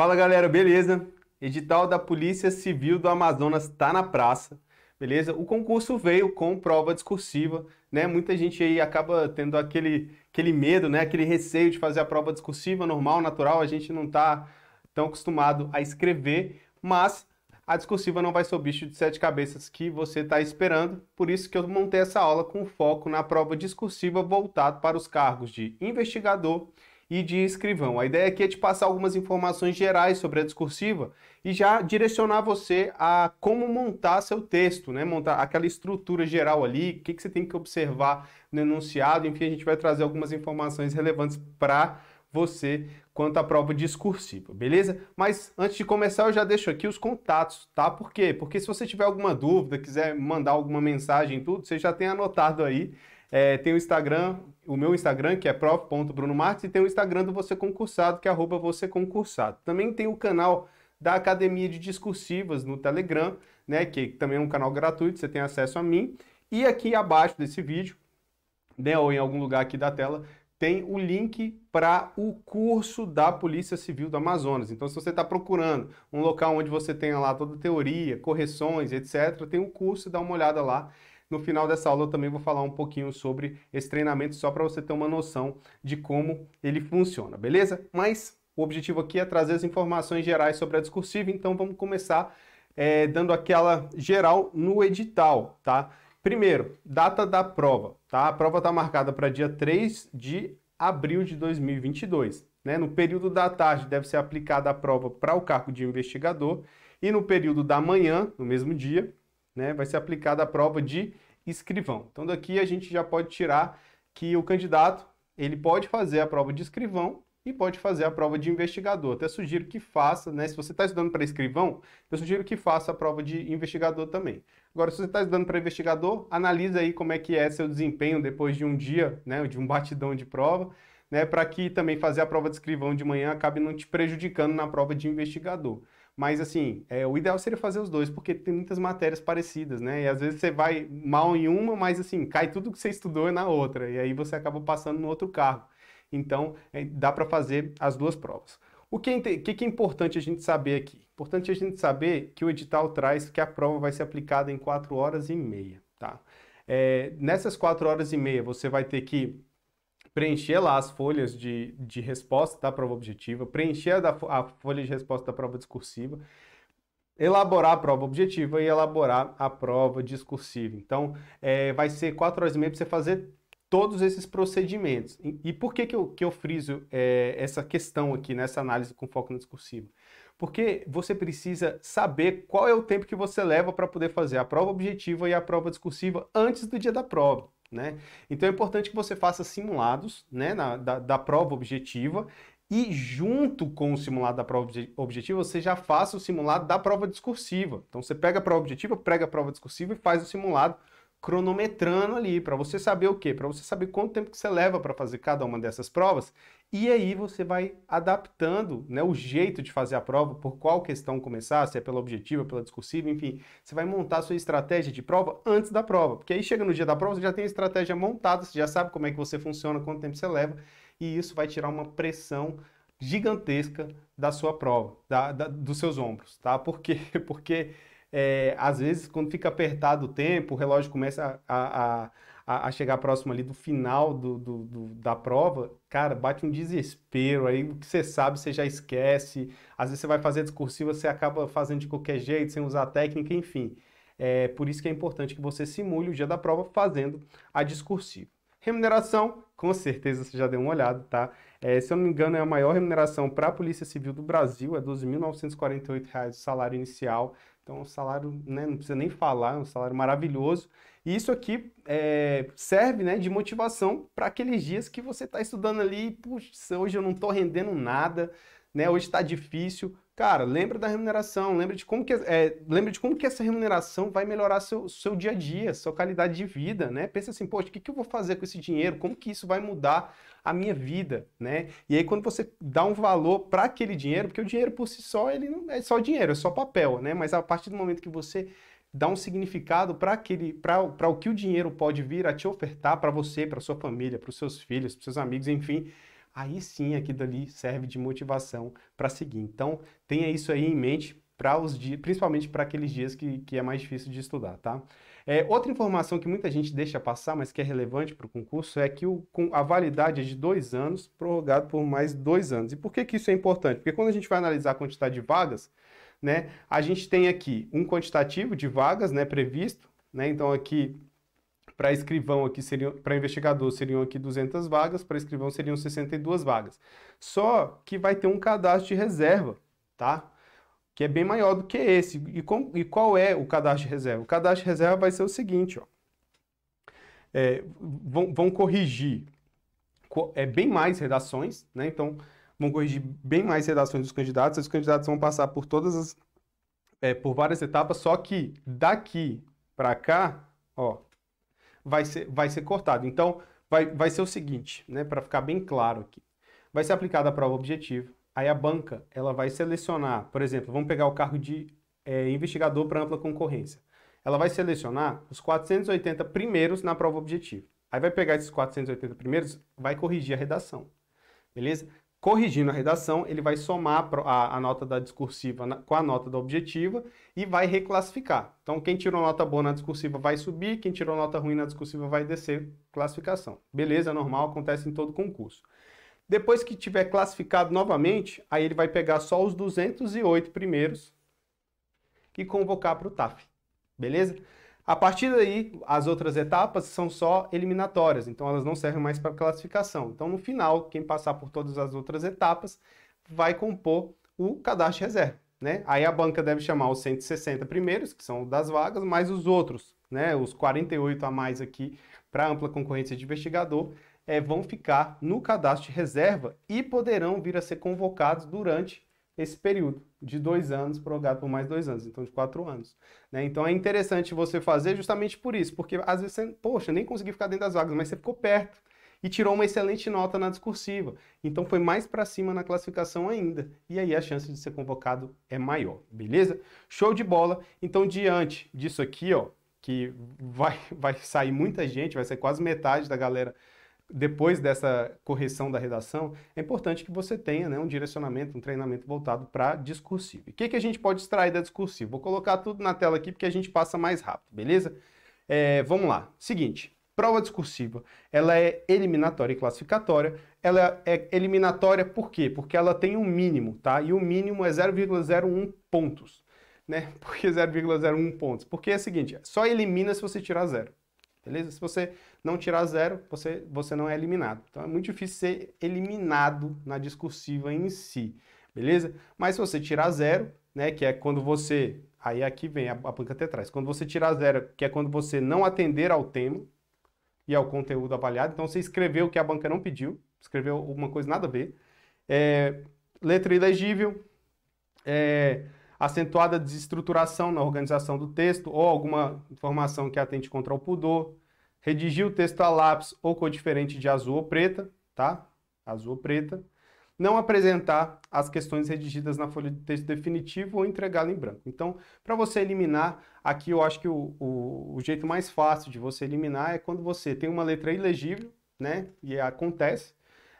Fala galera, beleza? Edital da Polícia Civil do Amazonas está na praça, beleza? O concurso veio com prova discursiva, né? Muita gente aí acaba tendo aquele, aquele medo, né? Aquele receio de fazer a prova discursiva normal, natural, a gente não está tão acostumado a escrever, mas a discursiva não vai ser o bicho de sete cabeças que você está esperando, por isso que eu montei essa aula com foco na prova discursiva voltado para os cargos de investigador e de escrivão. A ideia aqui é te passar algumas informações gerais sobre a discursiva e já direcionar você a como montar seu texto, né? Montar aquela estrutura geral ali, o que, que você tem que observar no enunciado, enfim, a gente vai trazer algumas informações relevantes para você quanto à prova discursiva, beleza? Mas antes de começar, eu já deixo aqui os contatos, tá? Por quê? Porque se você tiver alguma dúvida, quiser mandar alguma mensagem, tudo, você já tem anotado aí é, tem o Instagram, o meu Instagram, que é prof.brunomartes, e tem o Instagram do Você Concursado, que é arroba você concursado. Também tem o canal da Academia de Discursivas no Telegram, né, que também é um canal gratuito, você tem acesso a mim. E aqui abaixo desse vídeo, né, ou em algum lugar aqui da tela, tem o link para o curso da Polícia Civil do Amazonas. Então, se você está procurando um local onde você tenha lá toda a teoria, correções, etc., tem o um curso, dá uma olhada lá. No final dessa aula eu também vou falar um pouquinho sobre esse treinamento só para você ter uma noção de como ele funciona, beleza? Mas o objetivo aqui é trazer as informações gerais sobre a discursiva, então vamos começar é, dando aquela geral no edital, tá? Primeiro, data da prova, tá? A prova está marcada para dia 3 de abril de 2022. Né? No período da tarde deve ser aplicada a prova para o cargo de investigador e no período da manhã, no mesmo dia, né, vai ser aplicada a prova de escrivão. Então daqui a gente já pode tirar que o candidato ele pode fazer a prova de escrivão e pode fazer a prova de investigador. Até sugiro que faça, né? Se você está estudando para escrivão, eu sugiro que faça a prova de investigador também. Agora, se você está estudando para investigador, analisa aí como é que é seu desempenho depois de um dia, né? De um batidão de prova, né? Para que também fazer a prova de escrivão de manhã acabe não te prejudicando na prova de investigador. Mas, assim, é, o ideal seria fazer os dois, porque tem muitas matérias parecidas, né? E às vezes você vai mal em uma, mas, assim, cai tudo que você estudou na outra. E aí você acaba passando no outro carro. Então, é, dá para fazer as duas provas. O que, é, que é importante a gente saber aqui? Importante a gente saber que o edital traz que a prova vai ser aplicada em 4 horas e meia, tá? É, nessas 4 horas e meia, você vai ter que preencher lá as folhas de, de resposta da prova objetiva, preencher a, da, a folha de resposta da prova discursiva, elaborar a prova objetiva e elaborar a prova discursiva. Então, é, vai ser quatro horas e meia para você fazer todos esses procedimentos. E, e, por que, que, eu, que eu friso é, essa questão aqui, nessa análise com foco na discursiva? Porque você precisa saber qual é o tempo que você leva para poder fazer a prova objetiva e a prova discursiva antes do dia da prova. Né? Então é importante que você faça simulados né, na, da, da prova objetiva e junto com o simulado da prova objetiva, você já faça o simulado da prova discursiva. Então você pega a prova objetiva, prega a prova discursiva e faz o simulado cronometrando ali para você saber o quê? Para você saber quanto tempo que você leva para fazer cada uma dessas provas e aí você vai adaptando, né, o jeito de fazer a prova, por qual questão começar, se é pela objetiva, pela discursiva, enfim, você vai montar a sua estratégia de prova antes da prova, porque aí chega no dia da prova você já tem a estratégia montada, você já sabe como é que você funciona, quanto tempo você leva e isso vai tirar uma pressão gigantesca da sua prova, da, da dos seus ombros, tá? Por quê? Porque é, às vezes, quando fica apertado o tempo, o relógio começa a, a, a, a chegar próximo ali do final do, do, do, da prova, cara, bate um desespero. Aí o que você sabe, você já esquece. Às vezes você vai fazer discursiva, você acaba fazendo de qualquer jeito, sem usar técnica, enfim. É por isso que é importante que você simule o dia da prova fazendo a discursiva. Remuneração, com certeza você já deu uma olhada, tá? É, se eu não me engano, é a maior remuneração para a Polícia Civil do Brasil, é R$ 12.948 o salário inicial. Então, um salário, né, não precisa nem falar, é um salário maravilhoso. E isso aqui é, serve né, de motivação para aqueles dias que você está estudando ali, puxa, hoje eu não estou rendendo nada, né? Hoje está difícil. Cara, lembra da remuneração, lembra de como que, é, lembra de como que essa remuneração vai melhorar seu, seu dia a dia, sua qualidade de vida, né? Pensa assim, poxa, o que, que eu vou fazer com esse dinheiro? Como que isso vai mudar a minha vida, né? E aí quando você dá um valor para aquele dinheiro, porque o dinheiro por si só, ele não é só dinheiro, é só papel, né? Mas a partir do momento que você dá um significado para aquele para o que o dinheiro pode vir a te ofertar para você, para sua família, para os seus filhos, para seus amigos, enfim, aí sim aquilo ali serve de motivação para seguir. Então, tenha isso aí em mente para os dias, principalmente para aqueles dias que, que é mais difícil de estudar, tá? É, outra informação que muita gente deixa passar, mas que é relevante para o concurso, é que o, a validade é de dois anos, prorrogado por mais dois anos. E por que, que isso é importante? Porque quando a gente vai analisar a quantidade de vagas, né, a gente tem aqui um quantitativo de vagas né, previsto, né, então aqui para escrivão aqui seriam, para investigador seriam aqui 200 vagas, para escrivão seriam 62 vagas. Só que vai ter um cadastro de reserva, tá? Que é bem maior do que esse. E, com, e qual é o cadastro de reserva? O cadastro de reserva vai ser o seguinte, ó. É, vão, vão corrigir é bem mais redações, né? Então vão corrigir bem mais redações dos candidatos. Os candidatos vão passar por todas as é, por várias etapas, só que daqui para cá, ó, vai ser, vai ser cortado. Então, vai, vai ser o seguinte, né, para ficar bem claro aqui. Vai ser aplicada a prova objetiva, aí a banca ela vai selecionar, por exemplo, vamos pegar o cargo de é, investigador para ampla concorrência. Ela vai selecionar os 480 primeiros na prova objetiva. Aí vai pegar esses 480 primeiros, vai corrigir a redação. Beleza? corrigindo a redação, ele vai somar a, a nota da discursiva na, com a nota da objetiva e vai reclassificar. Então, quem tirou nota boa na discursiva vai subir, quem tirou nota ruim na discursiva vai descer classificação. Beleza, normal, acontece em todo concurso. Depois que tiver classificado novamente, aí ele vai pegar só os 208 primeiros e convocar para o TAF. Beleza? A partir daí, as outras etapas são só eliminatórias, então elas não servem mais para classificação. Então, no final, quem passar por todas as outras etapas vai compor o cadastro de reserva. Né? Aí a banca deve chamar os 160 primeiros, que são das vagas, mais os outros, né? os 48 a mais aqui para ampla concorrência de investigador, é, vão ficar no cadastro de reserva e poderão vir a ser convocados durante esse período de dois anos prorrogado por mais dois anos, então de quatro anos. Né? Então é interessante você fazer justamente por isso, porque às vezes você, poxa, nem consegui ficar dentro das vagas, mas você ficou perto e tirou uma excelente nota na discursiva. Então foi mais para cima na classificação ainda. E aí a chance de ser convocado é maior, beleza? Show de bola. Então diante disso aqui, ó, que vai vai sair muita gente, vai ser quase metade da galera depois dessa correção da redação, é importante que você tenha né, um direcionamento, um treinamento voltado para discursivo. O que, que a gente pode extrair da discursiva? Vou colocar tudo na tela aqui porque a gente passa mais rápido, beleza? É, vamos lá. Seguinte, prova discursiva, ela é eliminatória e classificatória. Ela é eliminatória por quê? Porque ela tem um mínimo, tá? E o mínimo é 0,01 pontos, né? Por que 0,01 pontos? Porque é o seguinte, só elimina se você tirar zero, beleza? Se você não tirar zero, você, você não é eliminado. Então é muito difícil ser eliminado na discursiva em si, beleza? Mas se você tirar zero, né, que é quando você. Aí aqui vem a, a até tetrais. Quando você tirar zero, que é quando você não atender ao tema e ao conteúdo avaliado. Então você escreveu o que a banca não pediu, escreveu alguma coisa nada a ver. É, letra ilegível. É, acentuada desestruturação na organização do texto ou alguma informação que atente contra o pudor, redigir o texto a lápis ou cor diferente de azul ou preta, tá? Azul ou preta. Não apresentar as questões redigidas na folha de texto definitivo ou entregá-la em branco. Então, para você eliminar, aqui eu acho que o, o, o jeito mais fácil de você eliminar é quando você tem uma letra ilegível, né? E acontece,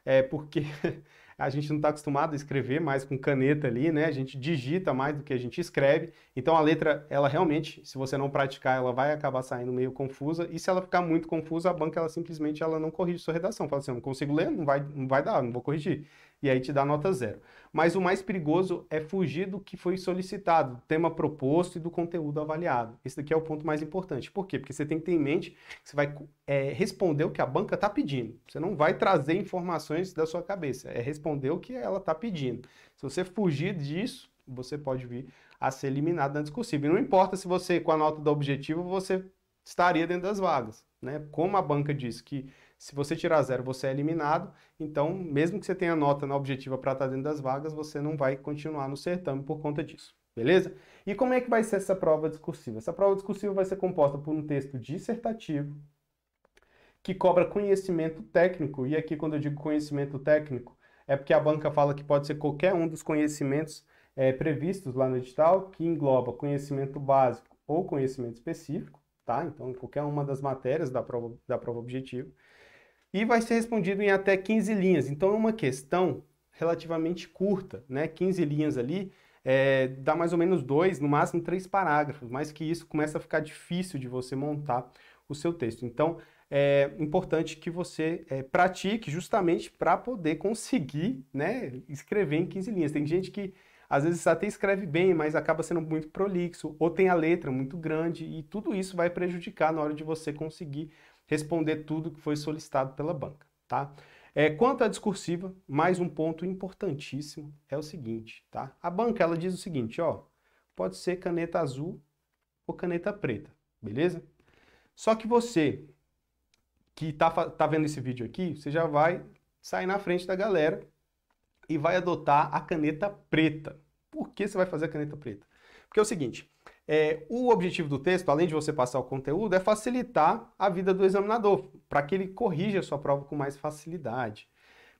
é porque a gente não está acostumado a escrever mais com caneta ali, né? A gente digita mais do que a gente escreve. Então a letra, ela realmente, se você não praticar, ela vai acabar saindo meio confusa. E se ela ficar muito confusa, a banca ela simplesmente ela não corrige sua redação. Fala assim, não consigo ler, não vai, não vai dar, não vou corrigir e aí te dá nota zero. Mas o mais perigoso é fugir do que foi solicitado, do tema proposto e do conteúdo avaliado. Esse daqui é o ponto mais importante. Por quê? Porque você tem que ter em mente que você vai é, responder o que a banca está pedindo. Você não vai trazer informações da sua cabeça, é responder o que ela está pedindo. Se você fugir disso, você pode vir a ser eliminado na discursiva. E não importa se você, com a nota do objetivo, você estaria dentro das vagas. Né? Como a banca diz que se você tirar zero, você é eliminado. Então, mesmo que você tenha nota na objetiva para estar tá dentro das vagas, você não vai continuar no certame por conta disso. Beleza? E como é que vai ser essa prova discursiva? Essa prova discursiva vai ser composta por um texto dissertativo que cobra conhecimento técnico. E aqui, quando eu digo conhecimento técnico, é porque a banca fala que pode ser qualquer um dos conhecimentos é, previstos lá no edital, que engloba conhecimento básico ou conhecimento específico, tá? Então, qualquer uma das matérias da prova, da prova objetiva e vai ser respondido em até 15 linhas. Então é uma questão relativamente curta, né? 15 linhas ali é, dá mais ou menos dois, no máximo três parágrafos. Mais que isso, começa a ficar difícil de você montar o seu texto. Então é importante que você é, pratique justamente para poder conseguir né, escrever em 15 linhas. Tem gente que às vezes até escreve bem, mas acaba sendo muito prolixo, ou tem a letra muito grande, e tudo isso vai prejudicar na hora de você conseguir responder tudo que foi solicitado pela banca, tá? É, quanto à discursiva, mais um ponto importantíssimo é o seguinte, tá? A banca, ela diz o seguinte, ó, pode ser caneta azul ou caneta preta, beleza? Só que você que tá, tá vendo esse vídeo aqui, você já vai sair na frente da galera e vai adotar a caneta preta. Por que você vai fazer a caneta preta? Porque é o seguinte, é, o objetivo do texto, além de você passar o conteúdo, é facilitar a vida do examinador, para que ele corrija a sua prova com mais facilidade.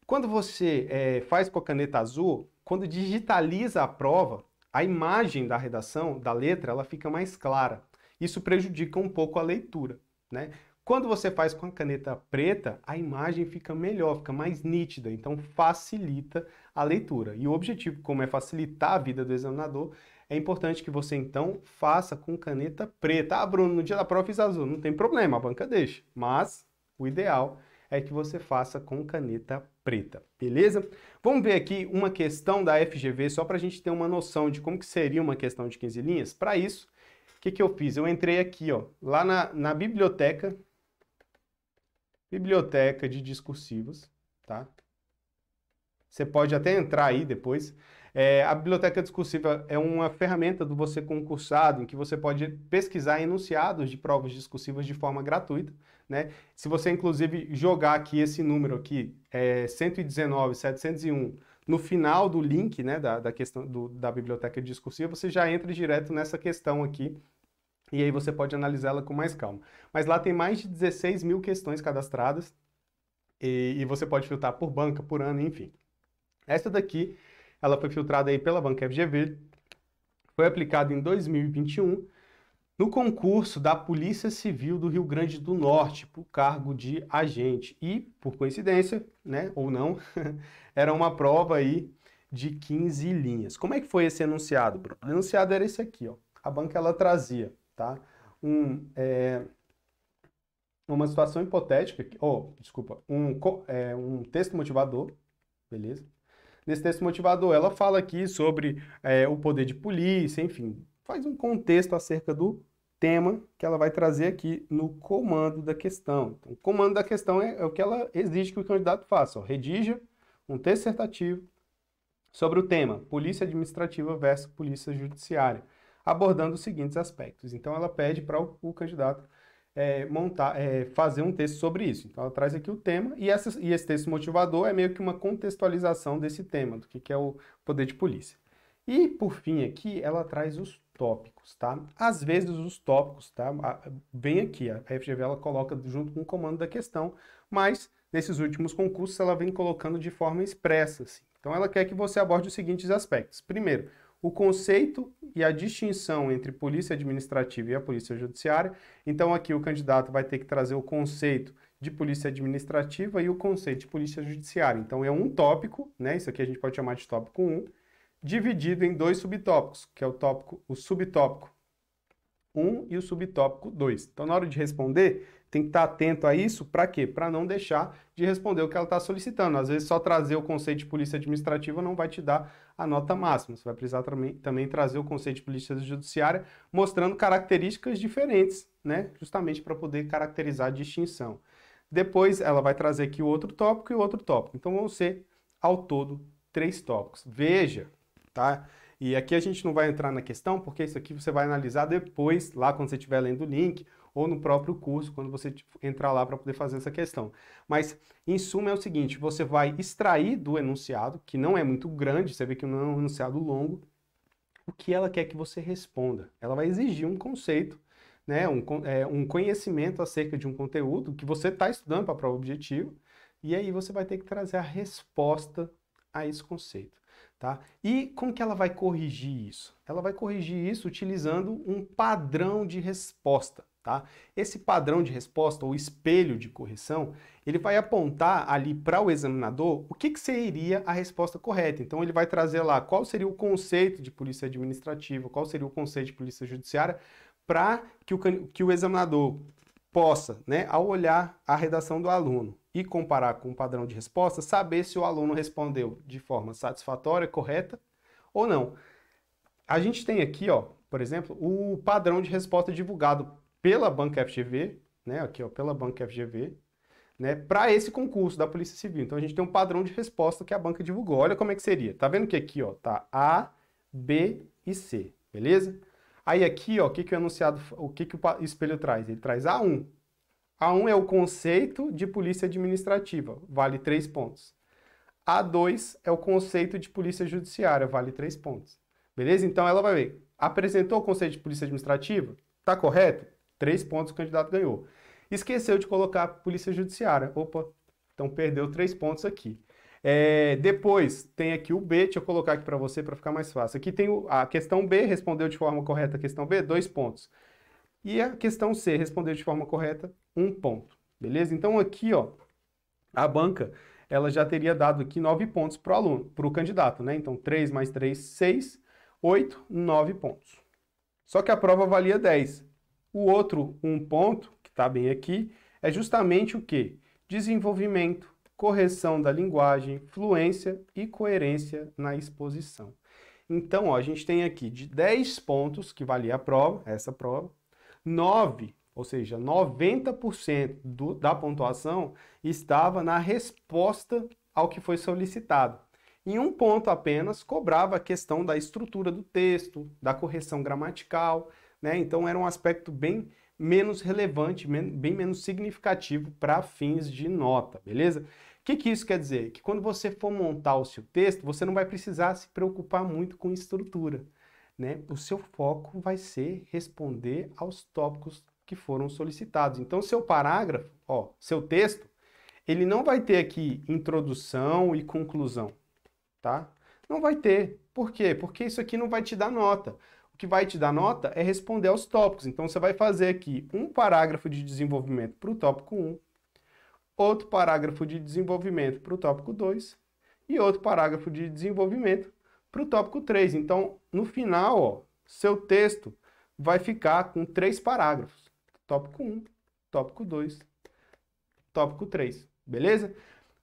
Quando você é, faz com a caneta azul, quando digitaliza a prova, a imagem da redação, da letra, ela fica mais clara. Isso prejudica um pouco a leitura, né? Quando você faz com a caneta preta, a imagem fica melhor, fica mais nítida, então facilita a leitura. E o objetivo, como é facilitar a vida do examinador, é importante que você então faça com caneta preta. Ah, Bruno, no dia da prova fiz azul. Não tem problema, a banca deixa. Mas o ideal é que você faça com caneta preta, beleza? Vamos ver aqui uma questão da FGV, só para a gente ter uma noção de como que seria uma questão de 15 linhas. Para isso, o que, que eu fiz? Eu entrei aqui, ó, lá na, na biblioteca, biblioteca de discursivos, tá? Você pode até entrar aí depois. É, a biblioteca discursiva é uma ferramenta do você concursado em que você pode pesquisar enunciados de provas discursivas de forma gratuita. Né? Se você, inclusive, jogar aqui esse número aqui, é 119, no final do link né, da, da questão do, da biblioteca discursiva, você já entra direto nessa questão aqui e aí você pode analisá-la com mais calma. Mas lá tem mais de 16 mil questões cadastradas e, e você pode filtrar por banca, por ano, enfim. Essa daqui, ela foi filtrada aí pela Banca FGV, foi aplicada em 2021 no concurso da Polícia Civil do Rio Grande do Norte para o cargo de agente. E, por coincidência, né, ou não, era uma prova aí de 15 linhas. Como é que foi esse enunciado, Bruno? O enunciado era esse aqui, ó. A banca ela trazia, tá? Um, é, uma situação hipotética, oh, desculpa, um, é, um texto motivador, beleza? nesse texto motivador. Ela fala aqui sobre é, o poder de polícia, enfim, faz um contexto acerca do tema que ela vai trazer aqui no comando da questão. Então, o comando da questão é, é o que ela exige que o candidato faça. Ó, redija um texto dissertativo sobre o tema Polícia Administrativa versus Polícia Judiciária, abordando os seguintes aspectos. Então, ela pede para o, o candidato é, montar, é, fazer um texto sobre isso. Então, ela traz aqui o tema e, essa, e esse texto motivador é meio que uma contextualização desse tema, do que, que é o poder de polícia. E, por fim, aqui ela traz os tópicos, tá? Às vezes os tópicos, tá? Vem aqui, a FGV ela coloca junto com o comando da questão, mas nesses últimos concursos ela vem colocando de forma expressa, assim. Então, ela quer que você aborde os seguintes aspectos. Primeiro, o conceito e a distinção entre polícia administrativa e a polícia judiciária. Então, aqui o candidato vai ter que trazer o conceito de polícia administrativa e o conceito de polícia judiciária. Então, é um tópico, né? Isso aqui a gente pode chamar de tópico 1, dividido em dois subtópicos, que é o tópico, o subtópico 1 e o subtópico 2. Então, na hora de responder, tem que estar atento a isso para quê? Para não deixar de responder o que ela está solicitando. Às vezes, só trazer o conceito de polícia administrativa não vai te dar a nota máxima. Você vai precisar também, também trazer o conceito de polícia judiciária, mostrando características diferentes, né? Justamente para poder caracterizar a distinção. Depois, ela vai trazer aqui o outro tópico e o outro tópico. Então, vão ser, ao todo, três tópicos. Veja, tá? E aqui a gente não vai entrar na questão, porque isso aqui você vai analisar depois, lá quando você estiver lendo o link, ou no próprio curso, quando você tipo, entrar lá para poder fazer essa questão. Mas, em suma, é o seguinte: você vai extrair do enunciado, que não é muito grande, você vê que não é um enunciado longo, o que ela quer que você responda. Ela vai exigir um conceito, né, um, é, um conhecimento acerca de um conteúdo que você está estudando para a prova objetivo, e aí você vai ter que trazer a resposta a esse conceito. Tá? E como que ela vai corrigir isso? Ela vai corrigir isso utilizando um padrão de resposta. Tá? Esse padrão de resposta, ou espelho de correção, ele vai apontar ali para o examinador o que, que seria a resposta correta. Então ele vai trazer lá qual seria o conceito de polícia administrativa, qual seria o conceito de polícia judiciária, para que o, que o examinador possa, né, ao olhar a redação do aluno e comparar com o padrão de resposta, saber se o aluno respondeu de forma satisfatória, correta ou não. A gente tem aqui, ó, por exemplo, o padrão de resposta divulgado pela Banca FGV, né, aqui ó, pela Banca FGV, né, para esse concurso da Polícia Civil. Então a gente tem um padrão de resposta que a banca divulgou. Olha como é que seria. Tá vendo que aqui ó, tá A, B e C, beleza? Aí aqui, ó, o que, que o enunciado, o que, que o espelho traz? Ele traz A1. A1 é o conceito de polícia administrativa, vale 3 pontos. A2 é o conceito de polícia judiciária, vale 3 pontos. Beleza? Então ela vai ver. Apresentou o conceito de polícia administrativa? Tá correto? Três pontos o candidato ganhou. Esqueceu de colocar a Polícia Judiciária. Opa, então perdeu três pontos aqui. É, depois tem aqui o B, deixa eu colocar aqui para você para ficar mais fácil. Aqui tem o, a questão B, respondeu de forma correta a questão B, dois pontos. E a questão C, respondeu de forma correta, um ponto. Beleza? Então aqui, ó, a banca ela já teria dado aqui nove pontos para o aluno, para o candidato, né? Então 3 mais 3, 6, 8, 9 pontos. Só que a prova valia 10. O outro um ponto, que está bem aqui, é justamente o que? Desenvolvimento, correção da linguagem, fluência e coerência na exposição. Então, ó, a gente tem aqui de 10 pontos que valia a prova, essa prova, 9, ou seja, 90% do, da pontuação estava na resposta ao que foi solicitado. Em um ponto apenas cobrava a questão da estrutura do texto, da correção gramatical, né? Então era um aspecto bem menos relevante, bem menos significativo para fins de nota, beleza? O que, que isso quer dizer? Que quando você for montar o seu texto, você não vai precisar se preocupar muito com estrutura, né? O seu foco vai ser responder aos tópicos que foram solicitados. Então, seu parágrafo, ó, seu texto, ele não vai ter aqui introdução e conclusão, tá? Não vai ter. Por quê? Porque isso aqui não vai te dar nota que vai te dar nota é responder aos tópicos. Então você vai fazer aqui um parágrafo de desenvolvimento para o tópico 1, outro parágrafo de desenvolvimento para o tópico 2 e outro parágrafo de desenvolvimento para o tópico 3. Então, no final, ó, seu texto vai ficar com três parágrafos: tópico 1, tópico 2, tópico 3, beleza?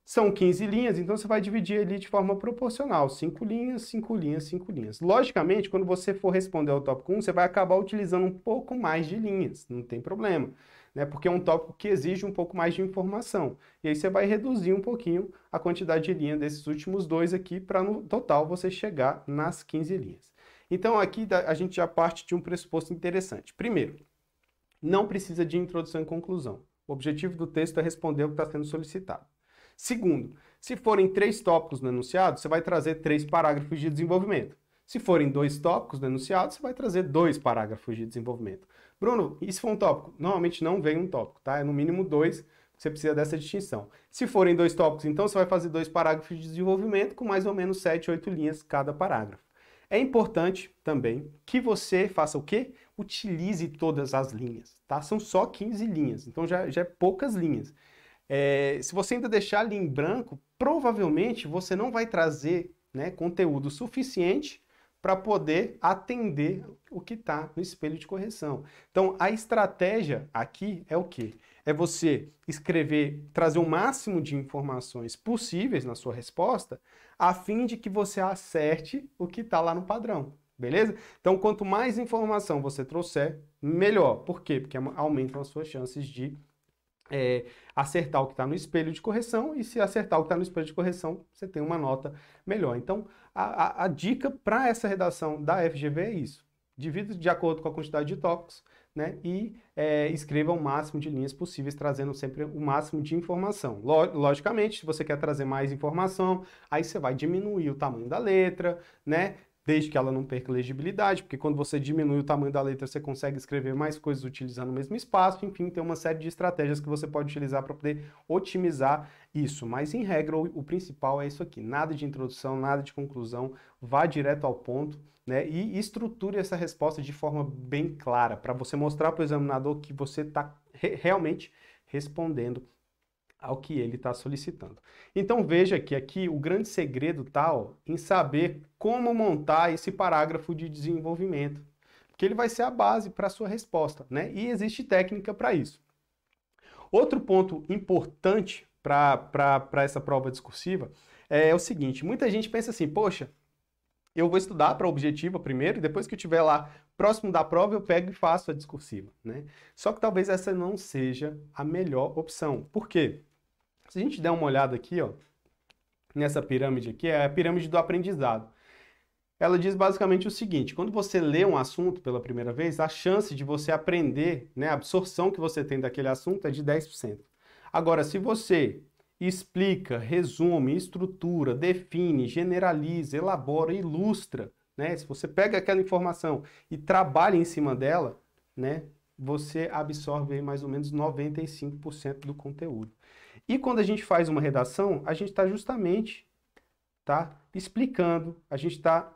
São 15 linhas, então você vai dividir ali de forma proporcional. 5 linhas, 5 linhas, 5 linhas. Logicamente, quando você for responder ao tópico 1, você vai acabar utilizando um pouco mais de linhas, não tem problema. Né? Porque é um tópico que exige um pouco mais de informação. E aí você vai reduzir um pouquinho a quantidade de linha desses últimos dois aqui para no total você chegar nas 15 linhas. Então aqui a gente já parte de um pressuposto interessante. Primeiro, não precisa de introdução e conclusão. O objetivo do texto é responder o que está sendo solicitado. Segundo, se forem três tópicos no enunciado, você vai trazer três parágrafos de desenvolvimento. Se forem dois tópicos no enunciado, você vai trazer dois parágrafos de desenvolvimento. Bruno, se foi um tópico? Normalmente não vem um tópico, tá? É no mínimo dois, você precisa dessa distinção. Se forem dois tópicos, então você vai fazer dois parágrafos de desenvolvimento com mais ou menos sete, oito linhas cada parágrafo. É importante também que você faça o quê? Utilize todas as linhas, tá? São só 15 linhas, então já, já é poucas linhas. É, se você ainda deixar ali em branco, provavelmente você não vai trazer né, conteúdo suficiente para poder atender o que está no espelho de correção. Então, a estratégia aqui é o quê? É você escrever, trazer o máximo de informações possíveis na sua resposta, a fim de que você acerte o que está lá no padrão, beleza? Então, quanto mais informação você trouxer, melhor. Por quê? Porque aumentam as suas chances de é, acertar o que está no espelho de correção, e se acertar o que está no espelho de correção, você tem uma nota melhor. Então, a, a, a dica para essa redação da FGV é isso. Divida de acordo com a quantidade de tópicos, né? E é, escreva o máximo de linhas possíveis, trazendo sempre o máximo de informação. Logicamente, se você quer trazer mais informação, aí você vai diminuir o tamanho da letra, né? desde que ela não perca legibilidade, porque quando você diminui o tamanho da letra, você consegue escrever mais coisas utilizando o mesmo espaço, enfim, tem uma série de estratégias que você pode utilizar para poder otimizar isso. Mas, em regra, o, principal é isso aqui, nada de introdução, nada de conclusão, vá direto ao ponto, né, e estruture essa resposta de forma bem clara, para você mostrar para o examinador que você está re realmente respondendo ao que ele está solicitando. Então veja que aqui o grande segredo está em saber como montar esse parágrafo de desenvolvimento, que ele vai ser a base para a sua resposta, né? E existe técnica para isso. Outro ponto importante para essa prova discursiva é o seguinte: muita gente pensa assim, poxa, eu vou estudar para a objetiva primeiro, e depois que eu estiver lá próximo da prova, eu pego e faço a discursiva. Né? Só que talvez essa não seja a melhor opção. Por quê? Se a gente der uma olhada aqui, ó, nessa pirâmide aqui, é a pirâmide do aprendizado. Ela diz basicamente o seguinte: quando você lê um assunto pela primeira vez, a chance de você aprender, né, a absorção que você tem daquele assunto é de 10%. Agora, se você explica, resume, estrutura, define, generaliza, elabora, ilustra, né? Se você pega aquela informação e trabalha em cima dela, né? você absorve mais ou menos 95% do conteúdo. E quando a gente faz uma redação, a gente está justamente tá, explicando, a gente está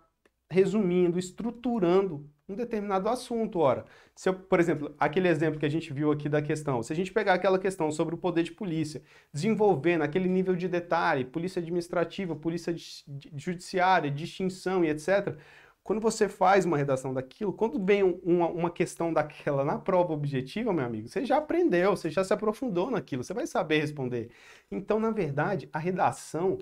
resumindo, estruturando um determinado assunto. Ora, se eu, por exemplo, aquele exemplo que a gente viu aqui da questão, se a gente pegar aquela questão sobre o poder de polícia, desenvolvendo aquele nível de detalhe, polícia administrativa, polícia judiciária, distinção e etc., quando você faz uma redação daquilo, quando vem uma, uma questão daquela na prova objetiva, meu amigo, você já aprendeu, você já se aprofundou naquilo, você vai saber responder. Então, na verdade, a redação,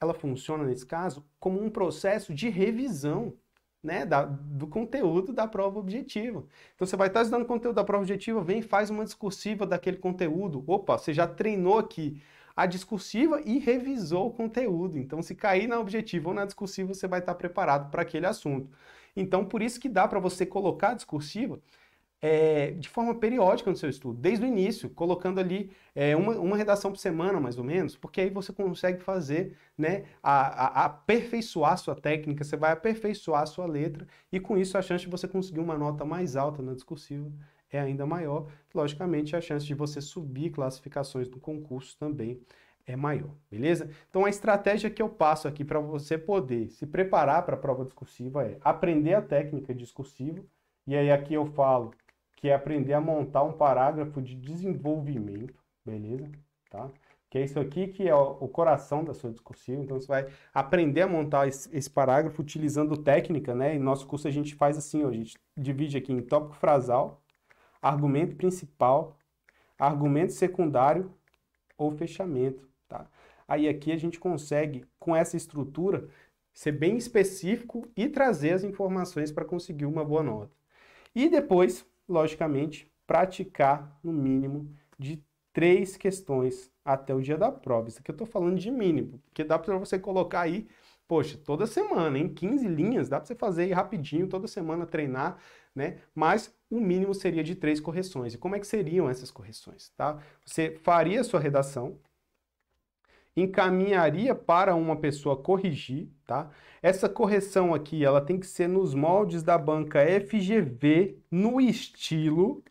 ela funciona, nesse caso, como um processo de revisão né, da, do conteúdo da prova objetiva. Então você vai estar estudando conteúdo da prova objetiva, vem faz uma discursiva daquele conteúdo. Opa, você já treinou aqui a discursiva e revisou o conteúdo. Então, se cair na objetiva ou na discursiva, você vai estar preparado para aquele assunto. Então, por isso que dá para você colocar a discursiva é, de forma periódica no seu estudo, desde o início, colocando ali é, uma, uma, redação por semana, mais ou menos, porque aí você consegue fazer, né, a, a, a aperfeiçoar a sua técnica, você vai aperfeiçoar a sua letra, e com isso a chance de você conseguir uma nota mais alta na discursiva é ainda maior. Logicamente, a chance de você subir classificações no concurso também é maior, beleza? Então a estratégia que eu passo aqui para você poder se preparar para a prova discursiva é aprender a técnica discursiva, e aí aqui eu falo que é aprender a montar um parágrafo de desenvolvimento, beleza? Tá? Que é isso aqui que é o coração da sua discursiva, então você vai aprender a montar esse parágrafo utilizando técnica, né? Em nosso curso a gente faz assim, ó, a gente divide aqui em tópico frasal, argumento principal, argumento secundário ou fechamento, tá? Aí aqui a gente consegue, com essa estrutura, ser bem específico e trazer as informações para conseguir uma boa nota. E depois, logicamente, praticar no mínimo de três questões até o dia da prova. Isso aqui eu estou falando de mínimo, porque dá para você colocar aí, poxa, toda semana, em 15 linhas, dá para você fazer aí rapidinho, toda semana treinar, né? Mas o mínimo seria de três correções. E como é que seriam essas correções? Tá? Você faria a sua redação, encaminharia para uma pessoa corrigir, tá? Essa correção aqui, ela tem que ser nos moldes da banca FGV, no estilo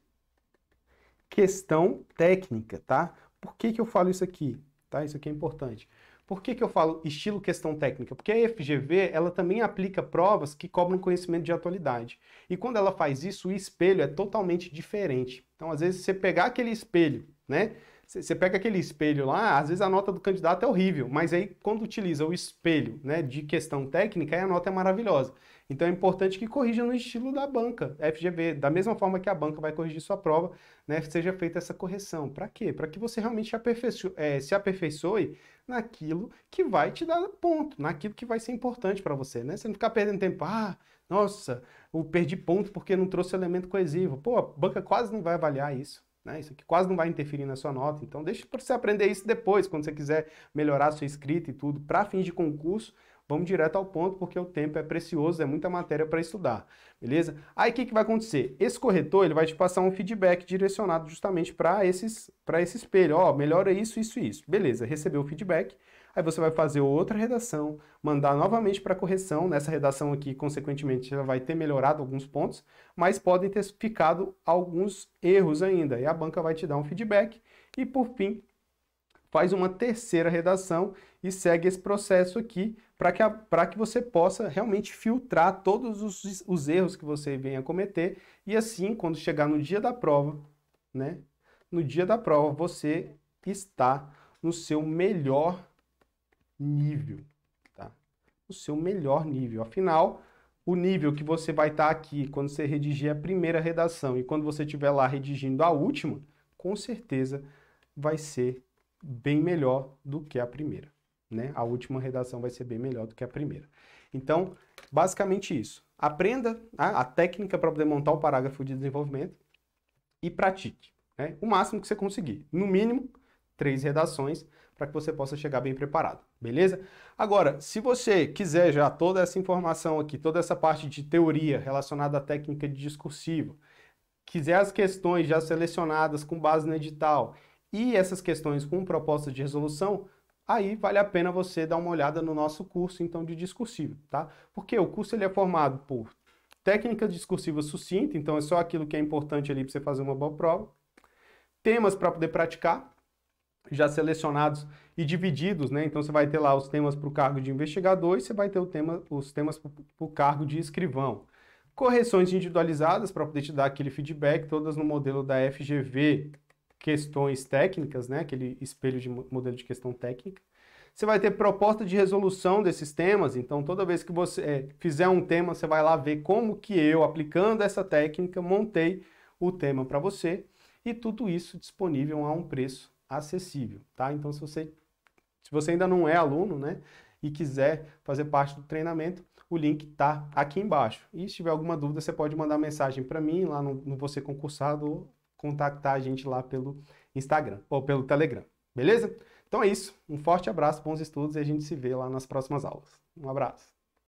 questão técnica, tá? Por que, que eu falo isso aqui? Tá? Isso aqui é importante. Por que, que eu falo estilo questão técnica? Porque a FGV ela também aplica provas que cobram conhecimento de atualidade. E quando ela faz isso, o espelho é totalmente diferente. Então, às vezes, você pegar aquele espelho, né? Você pega aquele espelho lá, às vezes a nota do candidato é horrível, mas aí quando utiliza o espelho né, de questão técnica, a nota é maravilhosa. Então é importante que corrija no estilo da banca, FGV, da mesma forma que a banca vai corrigir sua prova, né, seja feita essa correção. Para quê? Para que você realmente aperfeiço é, se aperfeiçoe naquilo que vai te dar ponto, naquilo que vai ser importante para você, né? Você não ficar perdendo tempo, ah, nossa, eu perdi ponto porque não trouxe elemento coesivo. Pô, a banca quase não vai avaliar isso. Né? Isso aqui quase não vai interferir na sua nota, então deixa para você aprender isso depois, quando você quiser melhorar a sua escrita e tudo, para fins de concurso, Vamos direto ao ponto, porque o tempo é precioso, é muita matéria para estudar, beleza? Aí o que, que vai acontecer? Esse corretor ele vai te passar um feedback direcionado justamente para esses, para esse espelho. Ó, oh, melhora isso, isso isso. Beleza, recebeu o feedback. Aí você vai fazer outra redação, mandar novamente para correção. Nessa redação aqui, consequentemente, ela vai ter melhorado alguns pontos, mas podem ter ficado alguns erros ainda. E a banca vai te dar um feedback. E por fim, faz uma terceira redação e segue esse processo aqui para que, que você possa realmente filtrar todos os, os erros que você venha cometer e assim, quando chegar no dia da prova, né? No dia da prova, você está no seu melhor nível, tá? No seu melhor nível. Afinal, o nível que você vai estar tá aqui quando você redigir a primeira redação e quando você estiver lá redigindo a última, com certeza vai ser bem melhor do que a primeira. Né? A última redação vai ser bem melhor do que a primeira. Então, basicamente isso. Aprenda a, né, a técnica para poder montar o parágrafo de desenvolvimento e pratique. Né? O máximo que você conseguir. No mínimo, três redações para que você possa chegar bem preparado, beleza? Agora, se você quiser já toda essa informação aqui, toda essa parte de teoria relacionada à técnica de discursivo, quiser as questões já selecionadas com base no edital e essas questões com propostas de resolução, aí vale a pena você dar uma olhada no nosso curso então de discursivo, tá? Porque o curso ele é formado por técnicas discursivas sucinta, então é só aquilo que é importante ali para você fazer uma boa prova, temas para poder praticar, já selecionados e divididos, né? Então você vai ter lá os temas para o cargo de investigador e você vai ter tema, os temas para o cargo de escrivão. Correções individualizadas para poder te dar aquele feedback, todas no modelo da FGV, questões técnicas, né? aquele espelho de modelo de questão técnica. Você vai ter proposta de resolução desses temas, então toda vez que você é, fizer um tema, você vai lá ver como que eu, aplicando essa técnica, montei o tema para você e tudo isso disponível a um preço acessível, tá? Então se você se você ainda não é aluno, né, e quiser fazer parte do treinamento, o link está aqui embaixo. E se tiver alguma dúvida, você pode mandar mensagem para mim lá no, no Você Concursado contactar a gente lá pelo Instagram ou pelo Telegram, beleza? Então é isso, um forte abraço, bons estudos e a gente se vê lá nas próximas aulas. Um abraço.